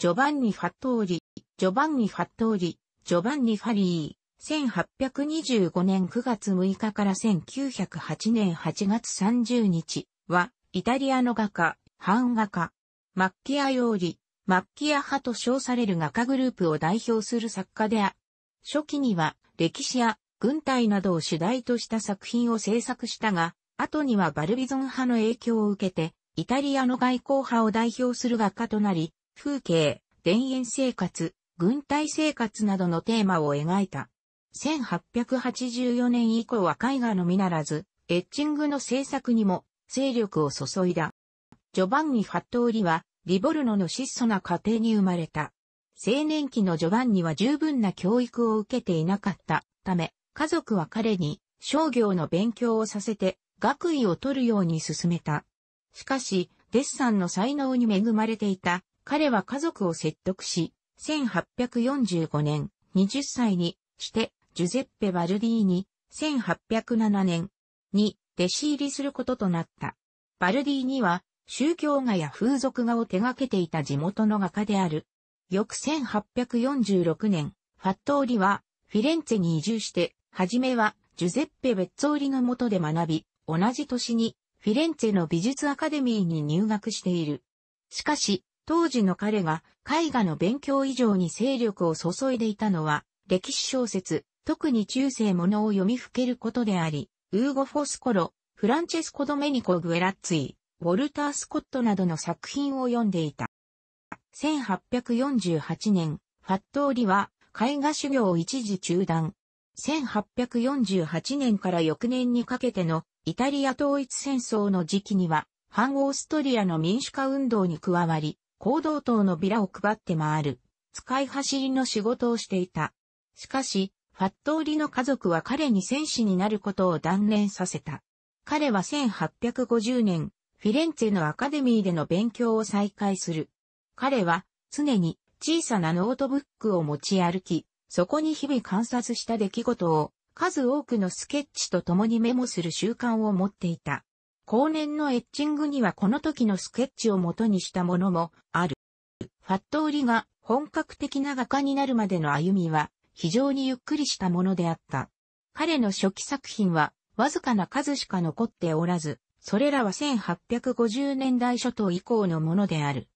ジョバンニ・ファットーリ、ジョバンニ・ファットーリ、ジョバンニ・ファリー、1825年9月6日から1908年8月30日は、イタリアの画家、版画家、マッキアーリ、マッキア派と称される画家グループを代表する作家であ、初期には歴史や軍隊などを主題とした作品を制作したが、後にはバルビゾン派の影響を受けて、イタリアの外交派を代表する画家となり、風景、田園生活、軍隊生活などのテーマを描いた。1884年以降は絵画のみならず、エッチングの制作にも精力を注いだ。ジョバンニ・ファットーリは、リボルノの質素な家庭に生まれた。青年期のジョバンニは十分な教育を受けていなかったため、家族は彼に商業の勉強をさせて学位を取るように進めた。しかし、デッサンの才能に恵まれていた彼は家族を説得し、1845年、20歳にして、ジュゼッペ・バルディーニ、1807年に弟子入りすることとなった。バルディーニは、宗教画や風俗画を手掛けていた地元の画家である。翌1846年、ファットーリは、フィレンツェに移住して、はじめは、ジュゼッペ・ベッツォーリの下で学び、同じ年に、フィレンツェの美術アカデミーに入学している。しかし、当時の彼が絵画の勉強以上に勢力を注いでいたのは、歴史小説、特に中世ものを読みふけることであり、ウーゴ・フォスコロ、フランチェスコ・ドメニコ・グエラッツィ、ウォルター・スコットなどの作品を読んでいた。1848年、ファットーリは絵画修行を一時中断。1848年から翌年にかけてのイタリア統一戦争の時期には、反オーストリアの民主化運動に加わり、行動等のビラを配って回る、使い走りの仕事をしていた。しかし、ファットーリの家族は彼に戦士になることを断念させた。彼は1850年、フィレンツェのアカデミーでの勉強を再開する。彼は常に小さなノートブックを持ち歩き、そこに日々観察した出来事を数多くのスケッチと共にメモする習慣を持っていた。後年のエッチングにはこの時のスケッチを元にしたものもある。ファット売りが本格的な画家になるまでの歩みは非常にゆっくりしたものであった。彼の初期作品はわずかな数しか残っておらず、それらは1850年代初頭以降のものである。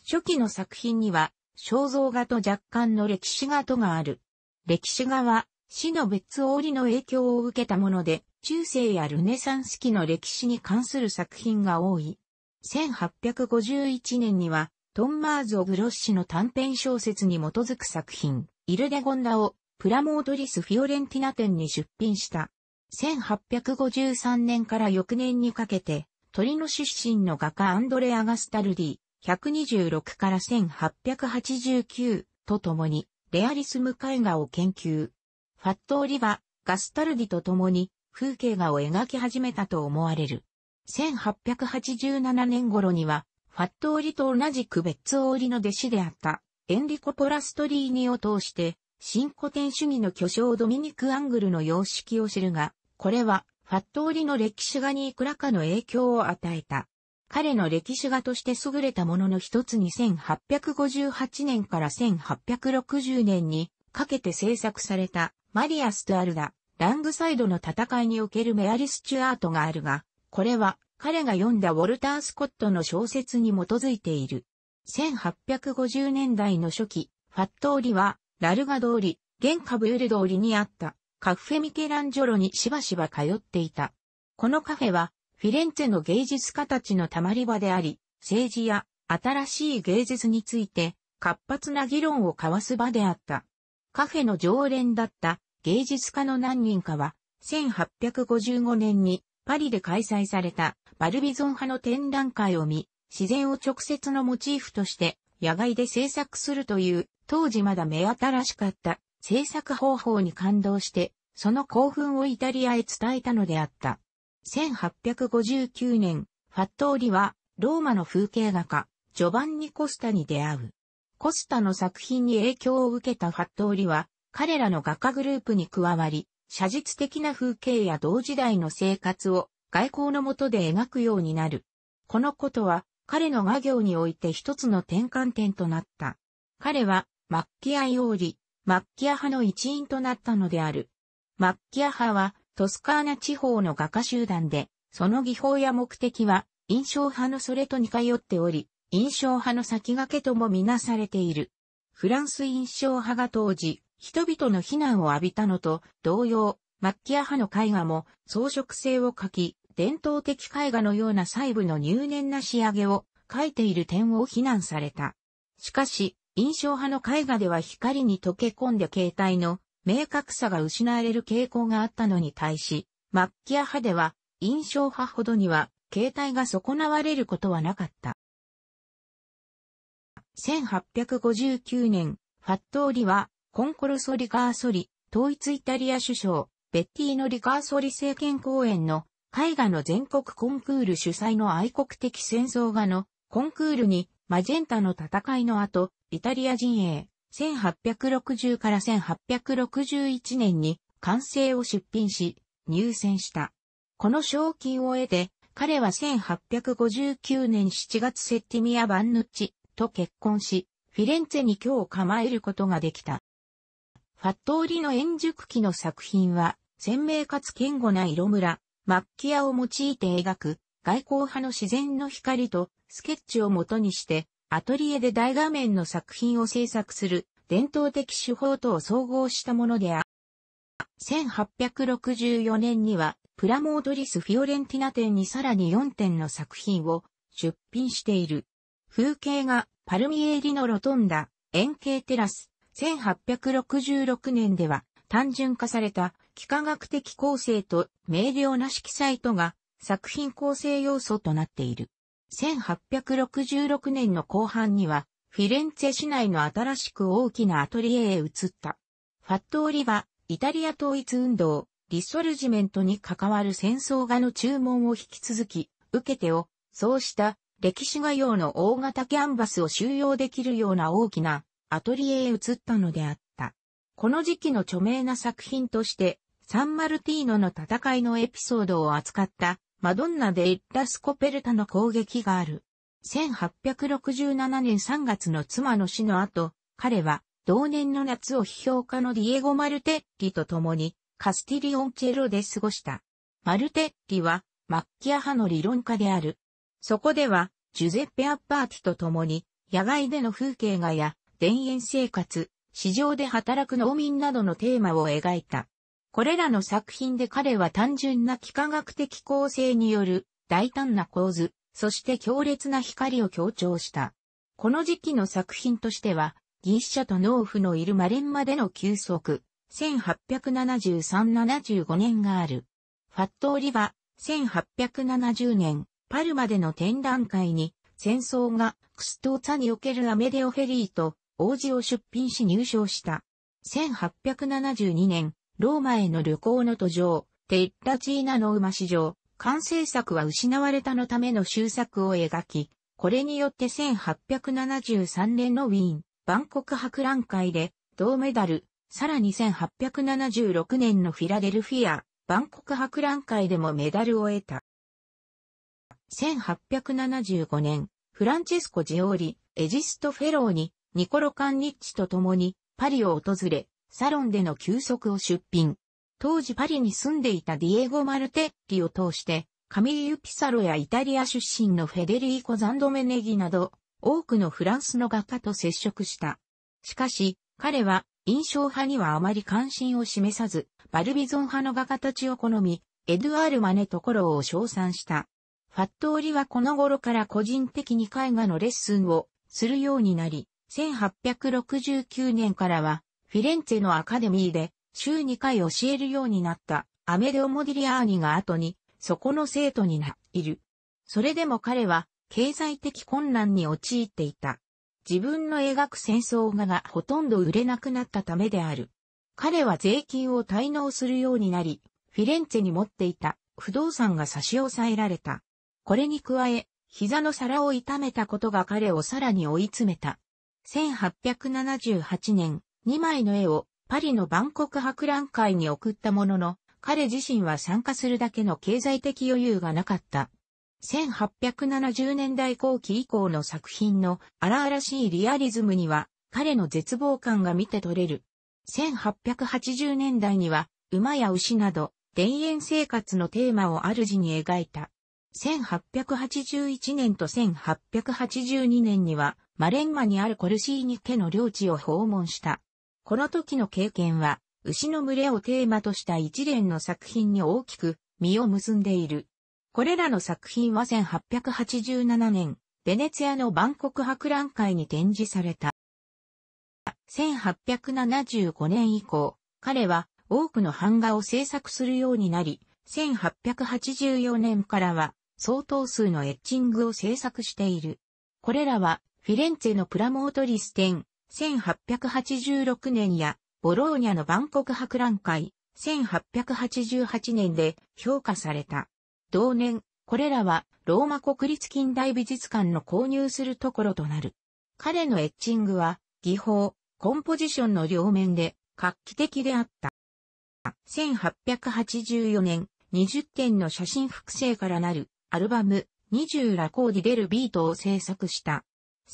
初期の作品には肖像画と若干の歴史画とがある。歴史画は死の別折の影響を受けたもので、中世やルネサンス期の歴史に関する作品が多い。1851年には、トンマーゾ・グロッシの短編小説に基づく作品、イルデゴンダをプラモードリス・フィオレンティナ店に出品した。1853年から翌年にかけて、鳥の出身の画家アンドレア・ガスタルディ、126から1889と共に、レアリスム絵画を研究。ファットオリバ、ガスタルディと共に、風景画を描き始めたと思われる。1887年頃には、ファットーリと同じくベッツオーリの弟子であったエンリコ・ポラストリーニを通して、新古典主義の巨匠ドミニク・アングルの様式を知るが、これはファットーリの歴史画にいくらかの影響を与えた。彼の歴史画として優れたものの一つに1858年から1860年にかけて制作されたマリアストアルダ、ラングサイドの戦いにおけるメアリ・スチュアートがあるが、これは彼が読んだウォルター・スコットの小説に基づいている。1850年代の初期、ファットーリは、ラルガ通り、現カブール通りにあったカフェミケランジョロにしばしば通っていた。このカフェは、フィレンツェの芸術家たちのたまり場であり、政治や新しい芸術について活発な議論を交わす場であった。カフェの常連だった芸術家の何人かは、1855年にパリで開催されたバルビゾン派の展覧会を見、自然を直接のモチーフとして野外で制作するという当時まだ目新しかった制作方法に感動してその興奮をイタリアへ伝えたのであった。1859年、ファットーリはローマの風景画家ジョバンニ・コスタに出会う。コスタの作品に影響を受けたファットーリは彼らの画家グループに加わり、写実的な風景や同時代の生活を外交のもとで描くようになる。このことは彼の画業において一つの転換点となった。彼はマッキアイオーリ、マッキア派の一員となったのである。マッキア派はトスカーナ地方の画家集団で、その技法や目的は印象派のそれと似通っており、印象派の先駆けともみなされている。フランス印象派が当時、人々の非難を浴びたのと同様、マッキア派の絵画も装飾性を欠き、伝統的絵画のような細部の入念な仕上げを描いている点を非難された。しかし、印象派の絵画では光に溶け込んで形態の明確さが失われる傾向があったのに対し、マッキア派では印象派ほどには形態が損なわれることはなかった。1859年、ファットーリはコンコルソ・リガーソリ、統一イタリア首相、ベッティーノ・リガーソリ政権公演の絵画の全国コンクール主催の愛国的戦争画のコンクールにマジェンタの戦いの後、イタリア陣営、1860から1861年に完成を出品し、入選した。この賞金を得て、彼は1859年7月セッティミア・バンヌッチと結婚し、フィレンツェに居を構えることができた。ファットーリの円熟期の作品は、鮮明かつ堅固な色ムラ、末期屋を用いて描く、外交派の自然の光とスケッチを元にして、アトリエで大画面の作品を制作する伝統的手法とを総合したものである。1864年には、プラモードリス・フィオレンティナ店にさらに4点の作品を出品している。風景がパルミエーリのロトンダ、円形テラス、1866年では単純化された幾何学的構成と明瞭な色彩とが作品構成要素となっている。1866年の後半にはフィレンツェ市内の新しく大きなアトリエへ移った。ファットオリはイタリア統一運動、リソルジメントに関わる戦争画の注文を引き続き、受けてを、そうした歴史画用の大型キャンバスを収容できるような大きなアトリエへ移ったのであった。この時期の著名な作品として、サンマルティーノの戦いのエピソードを扱ったマドンナでエッラスコペルタの攻撃がある。1867年3月の妻の死の後、彼は同年の夏を批評家のディエゴ・マルテッリと共にカスティリオンチェロで過ごした。マルテッリはマッキア派の理論家である。そこではジュゼッペ・アッパーティと共に野外での風景画や田園生活、市場で働く農民などのテーマを描いた。これらの作品で彼は単純な幾何学的構成による大胆な構図、そして強烈な光を強調した。この時期の作品としては、ギシャと農夫のいるマレンマでの休息、1873-75年がある。ファットオリバ、1870年、パルマでの展覧会に、戦争がクストーツァにおけるアメデオフェリーと王子を出品し入賞した。1872年、ローマへの旅行の途上、テッラチーナの馬史上、完成作は失われたのための終作を描き、これによって1873年のウィーン、万国博覧会で銅メダル、さらに1876年のフィラデルフィア、万国博覧会でもメダルを得た。1875年、フランチェスコ・ジオーリ、エジスト・フェローにニコロ・カンニッチと共にパリを訪れ、サロンでの休息を出品。当時パリに住んでいたディエゴ・マルテッリを通して、カミーユ・ピサロやイタリア出身のフェデリーコ・ザンドメネギなど、多くのフランスの画家と接触した。しかし、彼は印象派にはあまり関心を示さず、バルビゾン派の画家たちを好み、エドゥアール・マネとコロを称賛した。ファットオリはこの頃から個人的に絵画のレッスンをするようになり、1869年からは、フィレンツェのアカデミーで、週2回教えるようになった、アメデオ・モディリアーニが後に、そこの生徒にな、っている。それでも彼は、経済的困難に陥っていた。自分の描く戦争画がほとんど売れなくなったためである。彼は税金を滞納するようになり、フィレンツェに持っていた不動産が差し押さえられた。これに加え、膝の皿を痛めたことが彼をさらに追い詰めた。1878年、2枚の絵をパリの万国博覧会に送ったものの、彼自身は参加するだけの経済的余裕がなかった。1870年代後期以降の作品の荒々しいリアリズムには彼の絶望感が見て取れる。1880年代には馬や牛など田園生活のテーマを主に描いた。1881年と1882年には、マレンマにあるコルシーニ家の領地を訪問した。この時の経験は、牛の群れをテーマとした一連の作品に大きく実を結んでいる。これらの作品は1887年、ベネツィアの万国博覧会に展示された。1875年以降、彼は多くの版画を制作するようになり、1884年からは相当数のエッチングを制作している。これらは、フィレンツェのプラモートリス展、1886年や、ボローニャの万国博覧会、1888年で評価された。同年、これらは、ローマ国立近代美術館の購入するところとなる。彼のエッチングは、技法、コンポジションの両面で、画期的であった。1884年、20点の写真複製からなるアルバム、20ラコーディデルビートを制作した。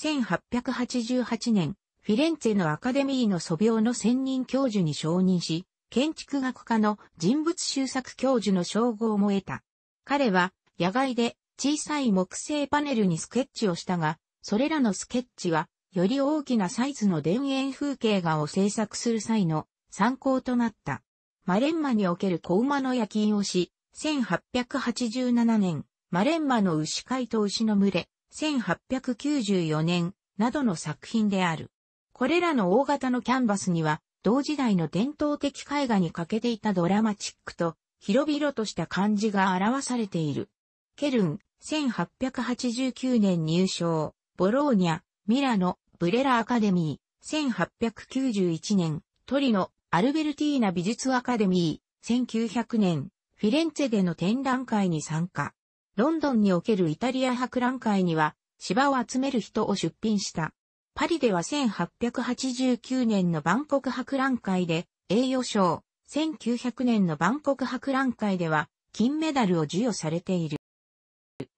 1888年、フィレンツェのアカデミーの素描の専任教授に承認し、建築学科の人物修作教授の称号も得た。彼は、野外で小さい木製パネルにスケッチをしたが、それらのスケッチは、より大きなサイズの田園風景画を制作する際の参考となった。マレンマにおける小馬のき印をし、1887年、マレンマの牛飼いと牛の群れ、1894年、などの作品である。これらの大型のキャンバスには、同時代の伝統的絵画に欠けていたドラマチックと、広々とした感じが表されている。ケルン、1889年入賞、ボローニャ、ミラノ、ブレラアカデミー、1891年、トリノ、アルベルティーナ美術アカデミー、1900年、フィレンツェでの展覧会に参加。ロンドンにおけるイタリア博覧会には、芝を集める人を出品した。パリでは1889年の万国博覧会で栄誉賞、1900年の万国博覧会では金メダルを授与されている。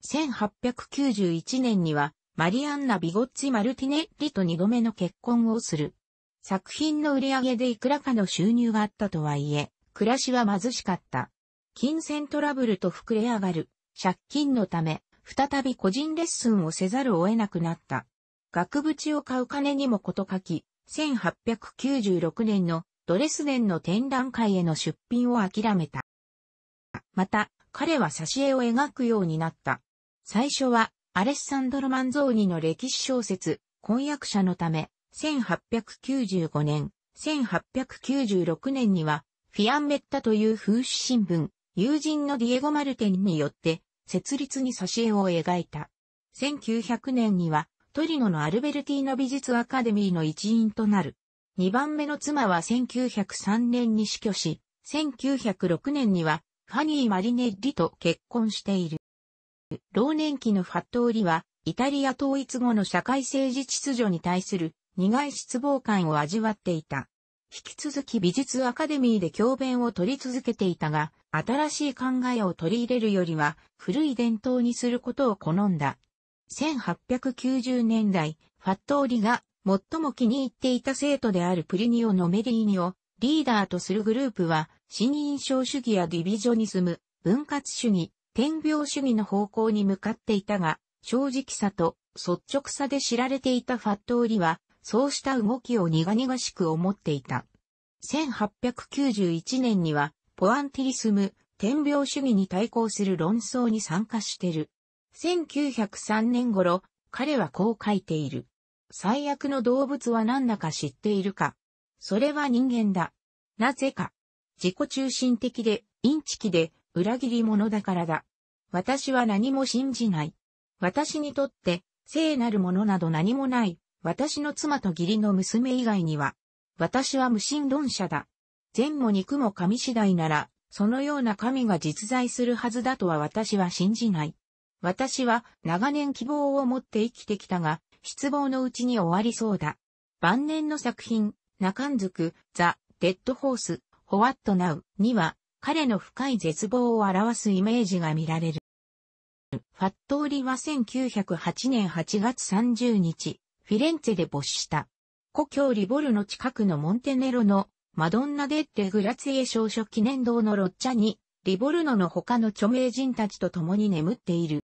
1891年にはマリアンナ・ビゴッツィ・マルティネッリと二度目の結婚をする。作品の売り上げでいくらかの収入があったとはいえ、暮らしは貧しかった。金銭トラブルと膨れ上がる。借金のため、再び個人レッスンをせざるを得なくなった。額縁を買う金にもこと書き、1896年のドレスデンの展覧会への出品を諦めた。また、彼は挿絵を描くようになった。最初は、アレッサンドロ・マンゾーニの歴史小説、婚約者のため、1895年、1896年には、フィアンメッタという風刺新聞、友人のディエゴ・マルテンによって、設立に挿絵を描いた。1900年には、トリノのアルベルティーノ美術アカデミーの一員となる。2番目の妻は1903年に死去し、1906年にはファニー・マリネッリと結婚している。老年期のファットーリは、イタリア統一後の社会政治秩序に対する苦い失望感を味わっていた。引き続き美術アカデミーで教鞭を取り続けていたが、新しい考えを取り入れるよりは、古い伝統にすることを好んだ。1890年代、ファットーリが最も気に入っていた生徒であるプリニオ・ノメリーニをリーダーとするグループは、新印象主義やディビジョニズム、分割主義、天病主義の方向に向かっていたが、正直さと率直さで知られていたファットーリは、そうした動きを苦々しく思っていた。1891年には、ポアンティリスム、天平主義に対抗する論争に参加してる。1903年頃、彼はこう書いている。最悪の動物は何だか知っているか。それは人間だ。なぜか。自己中心的で、インチキで、裏切り者だからだ。私は何も信じない。私にとって、聖なるものなど何もない。私の妻と義理の娘以外には、私は無神論者だ。善も肉も神次第なら、そのような神が実在するはずだとは私は信じない。私は長年希望を持って生きてきたが、失望のうちに終わりそうだ。晩年の作品、中んずく、ザ・デッド・ホース、ホワット・ナウには、彼の深い絶望を表すイメージが見られる。ファットーリは1908年8月30日、フィレンツェで没した。故郷リボルの近くのモンテネロのマドンナ・デッテ・グラツィエ少書記念堂のロッチャに、リボルノの他の著名人たちと共に眠っている。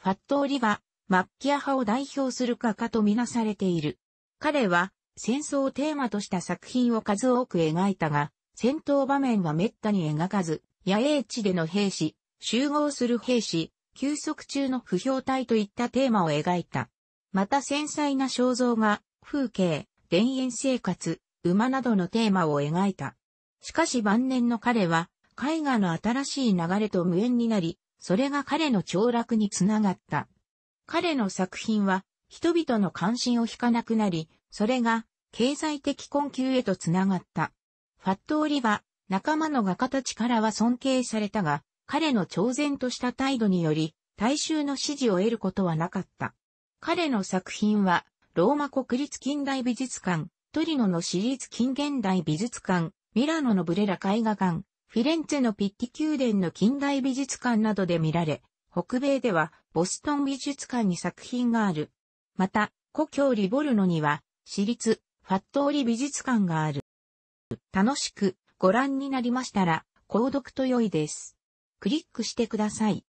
ファットーリは、マッキア派を代表する画家とみなされている。彼は、戦争をテーマとした作品を数多く描いたが、戦闘場面は滅多に描かず、野営地での兵士、集合する兵士、休息中の不評体といったテーマを描いた。また繊細な肖像画、風景、田園生活、馬などのテーマを描いた。しかし晩年の彼は、絵画の新しい流れと無縁になり、それが彼の凋落につながった。彼の作品は、人々の関心を引かなくなり、それが、経済的困窮へとつながった。ファットオリは、仲間の画家たちからは尊敬されたが、彼の挑然とした態度により、大衆の支持を得ることはなかった。彼の作品は、ローマ国立近代美術館、トリノの私立近現代美術館、ミラノのブレラ絵画館、フィレンツェのピッティ宮殿の近代美術館などで見られ、北米ではボストン美術館に作品がある。また、故郷リボルノには、私立ファットオリ美術館がある。楽しくご覧になりましたら、購読と良いです。クリックしてください。